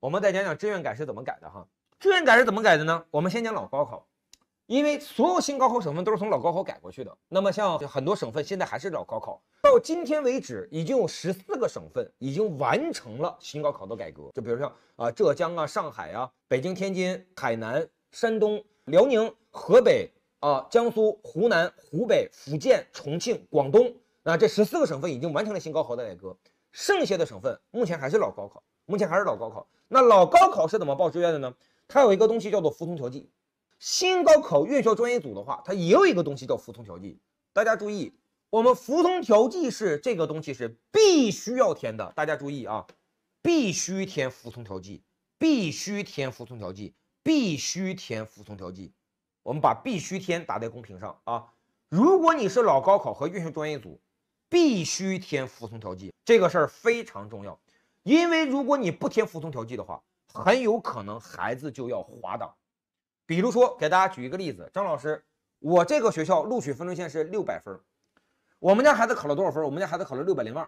我们再讲讲志愿改是怎么改的哈？志愿改是怎么改的呢？我们先讲老高考，因为所有新高考省份都是从老高考改过去的。那么像很多省份现在还是老高考，到今天为止已经有十四个省份已经完成了新高考的改革。就比如像啊浙江啊、上海啊、北京、天津、海南、山东、辽宁、河北啊、江苏、湖南、湖北、福建、重庆、广东那这十四个省份已经完成了新高考的改革，剩下的省份目前还是老高考。目前还是老高考，那老高考是怎么报志愿的呢？它有一个东西叫做服从调剂。新高考院校专业组的话，它也有一个东西叫服从调剂。大家注意，我们服从调剂是这个东西是必须要填的。大家注意啊，必须填服从调剂，必须填服从调剂，必须填服从调剂。我们把必须填打在公屏上啊。如果你是老高考和院校专业组，必须填服从调剂，这个事儿非常重要。因为如果你不填服从调剂的话，很有可能孩子就要滑档。比如说，给大家举一个例子，张老师，我这个学校录取分数线是六百分，我们家孩子考了多少分？我们家孩子考了六百零二。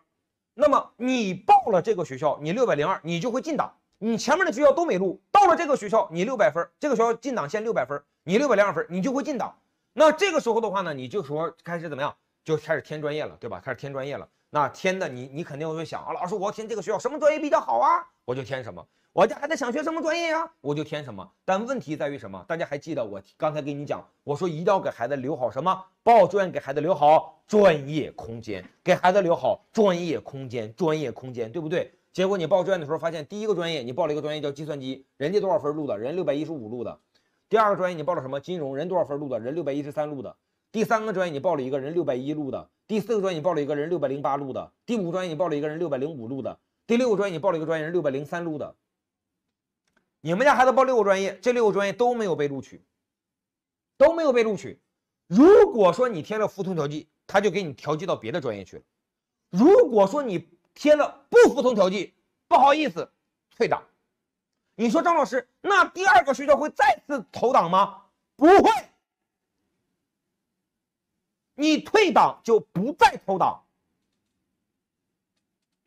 那么你报了这个学校，你六百零二，你就会进档。你前面的学校都没录，到了这个学校，你六百分，这个学校进档线六百分，你六百零二分，你就会进档。那这个时候的话呢，你就说开始怎么样？就开始填专业了，对吧？开始填专业了。那天的你，你肯定会想啊，老师，我要填这个学校什么专业比较好啊，我就填什么。我家孩子想学什么专业啊，我就填什么。但问题在于什么？大家还记得我刚才给你讲，我说一定要给孩子留好什么？报志愿给孩子留好专业空间，给孩子留好专业空间，专业空间对不对？结果你报志愿的时候发现，第一个专业你报了一个专业叫计算机，人家多少分录的，人六百一十五录的；第二个专业你报了什么金融，人多少分录的，人六百一十三录的；第三个专业你报了一个人六百一录的。第四个专业你报了一个人，六百零八录的；第五专业你报了一个人，六百零五录的；第六个专业你报了一个专业是六百零三录的。你们家孩子报六个专业，这六个专业都没有被录取，都没有被录取。如果说你填了服从调剂，他就给你调剂到别的专业去了；如果说你填了不服从调剂，不好意思，退档。你说张老师，那第二个学校会再次投档吗？不会。你退党就不再投党。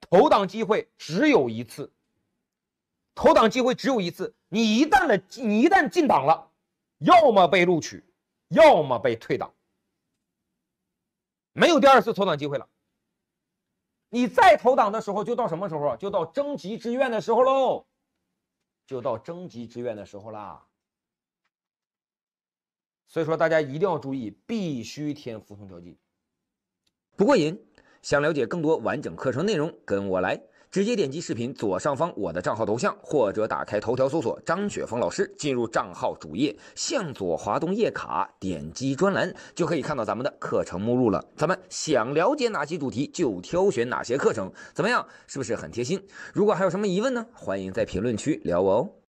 投党机会只有一次。投党机会只有一次。你一旦的你一旦进党了，要么被录取，要么被退党，没有第二次投党机会了。你再投党的时候，就到什么时候？就到征集志愿的时候喽，就到征集志愿的时候啦。所以说，大家一定要注意，必须填服从调剂。不过瘾，想了解更多完整课程内容，跟我来，直接点击视频左上方我的账号头像，或者打开头条搜索张雪峰老师，进入账号主页，向左滑动页卡，点击专栏，就可以看到咱们的课程目录了。咱们想了解哪些主题，就挑选哪些课程，怎么样？是不是很贴心？如果还有什么疑问呢，欢迎在评论区聊我哦。